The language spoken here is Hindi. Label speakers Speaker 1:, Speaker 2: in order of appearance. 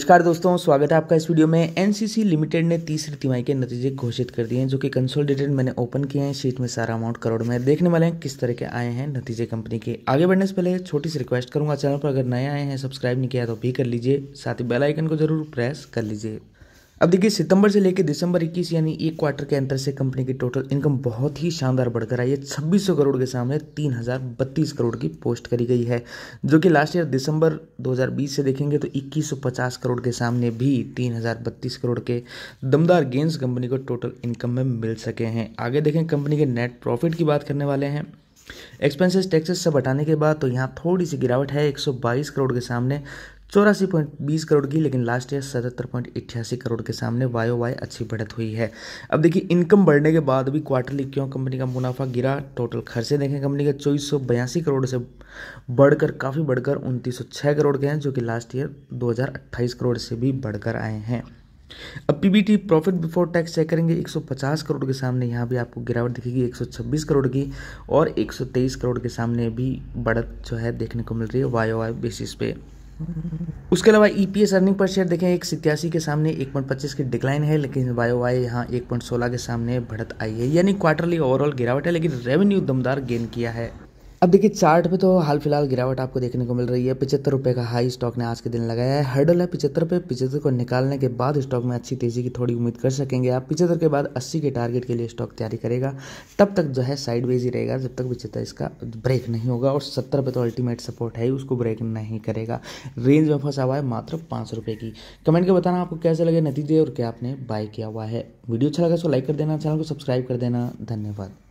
Speaker 1: नमस्कार दोस्तों स्वागत है आपका इस वीडियो में एनसीसी लिमिटेड ने तीसरी तिमाही के नतीजे घोषित कर दिए हैं जो कि कंसोलिडेटेड मैंने ओपन किए हैं शीट में सारा अमाउंट करोड़ में देखने वाले हैं किस तरह के आए हैं नतीजे कंपनी के आगे बढ़ने से पहले छोटी सी रिक्वेस्ट करूंगा चैनल पर अगर नए आए हैं सब्सक्राइब नहीं किया तो भी कर लीजिए साथ ही बेलाइकन को जरूर प्रेस कर लीजिए अब देखिए सितंबर से लेकर दिसंबर 21 यानी एक क्वार्टर के अंतर से कंपनी की टोटल इनकम बहुत ही शानदार बढ़कर आई है छब्बीस करोड़ के सामने तीन हज़ार बत्तीस करोड़ की पोस्ट करी गई है जो कि लास्ट ईयर दिसंबर 2020 से देखेंगे तो 2150 करोड़ के सामने भी तीन हज़ार बत्तीस करोड़ के दमदार गेंस कंपनी को टोटल इनकम में मिल सके हैं आगे देखें कंपनी के नेट प्रॉफिट की बात करने वाले हैं एक्सपेंसेस टैक्सेस सब हटाने के बाद तो यहाँ थोड़ी सी गिरावट है 122 करोड़ के सामने चौरासी पॉइंट बीस करोड़ की लेकिन लास्ट ईयर सतहत्तर पॉइंट अठासी करोड़ के सामने वायो वाई अच्छी बढ़त हुई है अब देखिए इनकम बढ़ने के बाद भी क्वार्टरली क्यों कंपनी का मुनाफा गिरा टोटल खर्चे देखें कंपनी के चौबीस सौ बयासी करोड़ से बढ़कर काफ़ी बढ़कर उनतीस सौ छः करोड़ के हैं जो कि लास्ट ईयर दो हज़ार अट्ठाईस करोड़ से भी बढ़कर आए हैं अब PBT profit before tax check करेंगे 150 करोड़ के सामने यहाँ भी आपको गिरावट दिखेगी 126 करोड़ की और 123 करोड़ के सामने भी बढ़त जो है देखने को मिल रही है वाई बेसिस पे उसके अलावा E P S earning per share देखें एक सितयासी के सामने एक पॉइंट पच्चीस की डिक्लाइन है लेकिन वाई वाई यहाँ एक पॉइंट सोलह के सामने बढ़त आई है यानी क्वार्टरली ओवरऑल गिरावट है लेकिन रेवेन्यू दमदार गेन किया है अब देखिए चार्ट पे तो हाल फिलहाल गिरावट आपको देखने को मिल रही है पिचहत्तर रुपये का हाई स्टॉक ने आज के दिन लगाया है हर्डल है पिछहत्तर पे पिछहत्तर को निकालने के बाद स्टॉक में अच्छी तेजी की थोड़ी उम्मीद कर सकेंगे आप पिछहत्तर के बाद 80 के टारगेट के लिए स्टॉक तैयारी करेगा तब तक जो है साइड वेज ही रहेगा जब तक पिछहत्तर इसका ब्रेक नहीं होगा और सत्तर पे तो अल्टीमेट सपोर्ट है ही उसको ब्रेक नहीं करेगा रेंज में फंसा हुआ है मात्र पाँच रुपये की कमेंट के बताना आपको कैसे लगे नतीजे और क्या आपने बाय किया हुआ है वीडियो अच्छा लगा उसको तो लाइक कर देना चैनल को सब्सक्राइब कर देना धन्यवाद